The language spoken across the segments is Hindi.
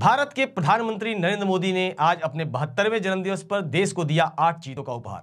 भारत के प्रधानमंत्री नरेंद्र मोदी ने आज अपने बहत्तरवें जन्मदिवस पर देश को दिया आठ चीतों का उपहार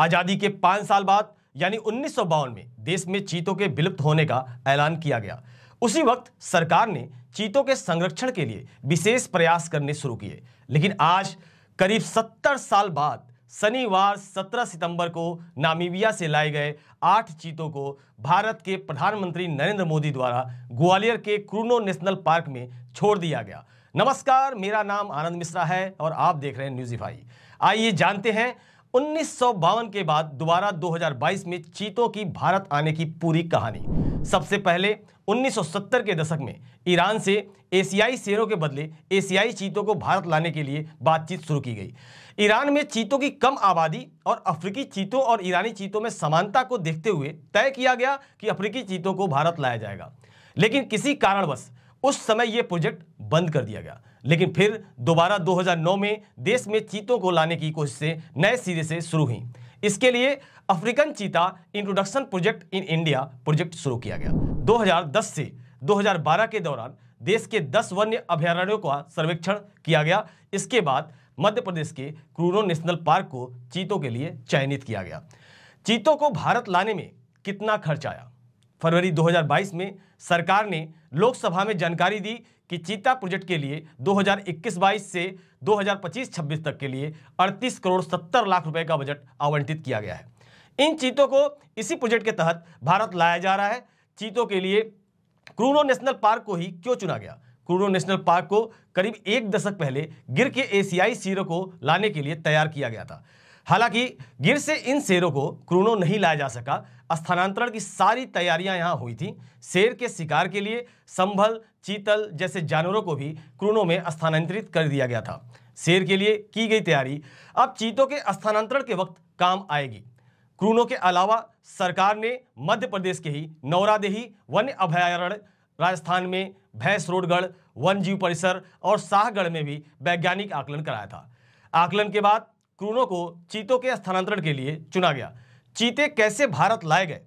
आज़ादी के पाँच साल बाद यानी उन्नीस में देश में चीतों के विलुप्त होने का ऐलान किया गया उसी वक्त सरकार ने चीतों के संरक्षण के लिए विशेष प्रयास करने शुरू किए लेकिन आज करीब सत्तर साल बाद शनिवार 17 सितंबर को नामीबिया से लाए गए आठ चीतों को भारत के प्रधानमंत्री नरेंद्र मोदी द्वारा ग्वालियर के क्रूनो नेशनल पार्क में छोड़ दिया गया नमस्कार मेरा नाम आनंद मिश्रा है और आप देख रहे हैं न्यूजीफाई आइए जानते हैं उन्नीस के बाद दोबारा 2022 में चीतों की भारत आने की पूरी कहानी सबसे पहले 1970 के दशक में ईरान से एशियाई शेरों के बदले एशियाई चीतों को भारत लाने के लिए बातचीत शुरू की गई ईरान में चीतों की कम आबादी और अफ्रीकी चीतों और ईरानी चीतों में समानता को देखते हुए तय किया गया कि अफ्रीकी चीतों को भारत लाया जाएगा लेकिन किसी कारणवश उस समय ये प्रोजेक्ट बंद कर दिया गया लेकिन फिर दोबारा 2009 में देश में चीतों को लाने की कोशिशें नए सिरे से शुरू हुई इसके लिए African cheetah introduction project in India project शुरू किया गया 2010 से 2012 के दौरान देश के 10 वन्य अभ्यारण्यों का सर्वेक्षण किया गया इसके बाद मध्य प्रदेश के क्रूरो नेशनल पार्क को चीतों के लिए चयनित किया गया चीतों को भारत लाने में कितना खर्च आया फरवरी 2022 में सरकार ने लोकसभा में जानकारी दी कि चीता प्रोजेक्ट के लिए 2021-22 से 2025-26 तक के लिए 38 करोड़ 70 लाख रुपए का बजट आवंटित किया गया है इन चीतों को इसी प्रोजेक्ट के तहत भारत लाया जा रहा है चीतों के लिए क्रूनो नेशनल पार्क को ही क्यों चुना गया क्रूनो नेशनल पार्क को करीब एक दशक पहले गिर के एशियाई शेरों को लाने के लिए तैयार किया गया था हालांकि गिर से इन शेरों को क्रूनो नहीं लाया जा सका स्थानांतरण की सारी तैयारियां यहाँ हुई थी शेर के शिकार के लिए संभल चीतल जैसे जानवरों को भी क्रूनों में स्थानांतरित कर दिया गया था शेर के लिए की गई तैयारी अब चीतों के स्थानांतरण के वक्त काम आएगी क्रूनों के अलावा सरकार ने मध्य प्रदेश के ही नौरादेही वन्य अभयारण्य राजस्थान में भैंस रोडगढ़ वन जीव परिसर और शाहगढ़ में भी वैज्ञानिक आकलन कराया था आकलन के बाद क्रूनों को चीतों के स्थानांतरण के लिए चुना गया चीते कैसे भारत लाए गए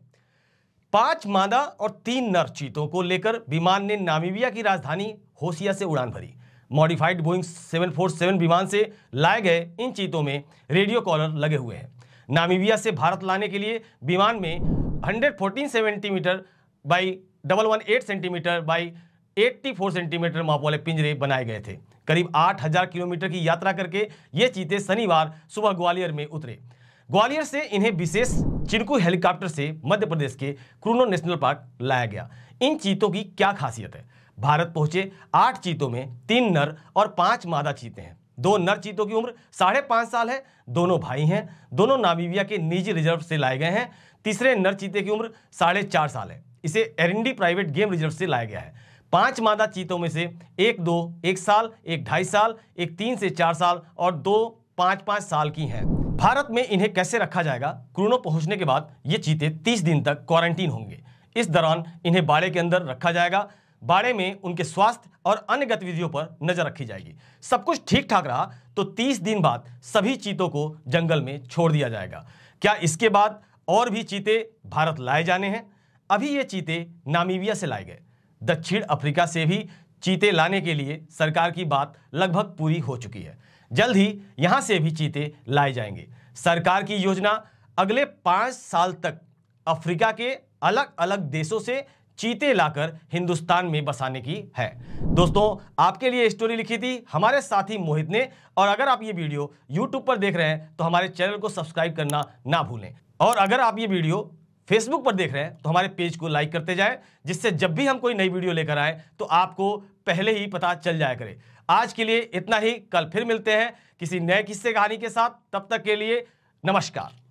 पांच मादा और तीन नर चीतों को लेकर विमान ने नामीबिया की राजधानी होसिया से उड़ान भरी मॉडिफाइड बोइंग 747 विमान से लाए गए इन चीतों में रेडियो कॉलर लगे हुए हैं नामीबिया से भारत लाने के लिए विमान में 114 centimetre by eight centimetre by 84 centimetre माप वाले पिंजरे बनाए गए थे करीब 8000 किलोमीटर की यात्रा करके ये चीते शनिवार सुबह ग्वालियर में उतरे ग्वालियर से इन्हें विशेष चिड़कू हेलीकॉप्टर से मध्य प्रदेश के क्रूनो नेशनल पार्क लाया गया इन चीतों की क्या खासियत है भारत पहुंचे आठ चीतों में तीन नर और पांच मादा चीते हैं दो नर चीतों की उम्र साढ़े पाँच साल है दोनों भाई हैं दोनों नामीबिया के निजी रिजर्व से लाए गए हैं तीसरे नर चीते की उम्र साढ़े चार साल है इसे एरिंडी प्राइवेट गेम रिजर्व से लाया गया है पांच मादा चीतों में से एक दो एक साल एक ढाई साल एक तीन से चार साल और दो पाँच पाँच साल की हैं भारत में इन्हें कैसे रखा जाएगा क्रूनो पहुंचने के बाद ये चीते 30 दिन तक क्वारंटीन होंगे इस दौरान इन्हें बाड़े के अंदर रखा जाएगा बाड़े में उनके स्वास्थ्य और अन्य गतिविधियों पर नजर रखी जाएगी सब कुछ ठीक ठाक रहा तो 30 दिन बाद सभी चीतों को जंगल में छोड़ दिया जाएगा क्या इसके बाद और भी चीते भारत लाए जाने हैं अभी ये चीते नामीबिया से लाए गए दक्षिण अफ्रीका से भी चीते लाने के लिए सरकार की बात लगभग पूरी हो चुकी है जल्द ही यहां से भी चीते लाए जाएंगे सरकार की योजना अगले पांच साल तक अफ्रीका के अलग अलग देशों से चीते लाकर हिंदुस्तान में बसाने की है दोस्तों आपके लिए स्टोरी लिखी थी हमारे साथी मोहित ने और अगर आप ये वीडियो यूट्यूब पर देख रहे हैं तो हमारे चैनल को सब्सक्राइब करना ना भूलें और अगर आप ये वीडियो फेसबुक पर देख रहे हैं तो हमारे पेज को लाइक करते जाएं जिससे जब भी हम कोई नई वीडियो लेकर आए तो आपको पहले ही पता चल जाया करे आज के लिए इतना ही कल फिर मिलते हैं किसी नए किस्से कहानी के साथ तब तक के लिए नमस्कार